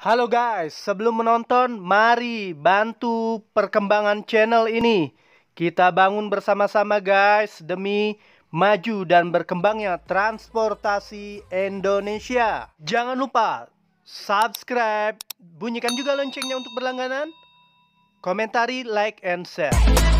Halo guys, sebelum menonton, mari bantu perkembangan channel ini. Kita bangun bersama-sama guys demi maju dan berkembangnya transportasi Indonesia. Jangan lupa subscribe, bunyikan juga loncengnya untuk berlangganan, komentari, like, and share.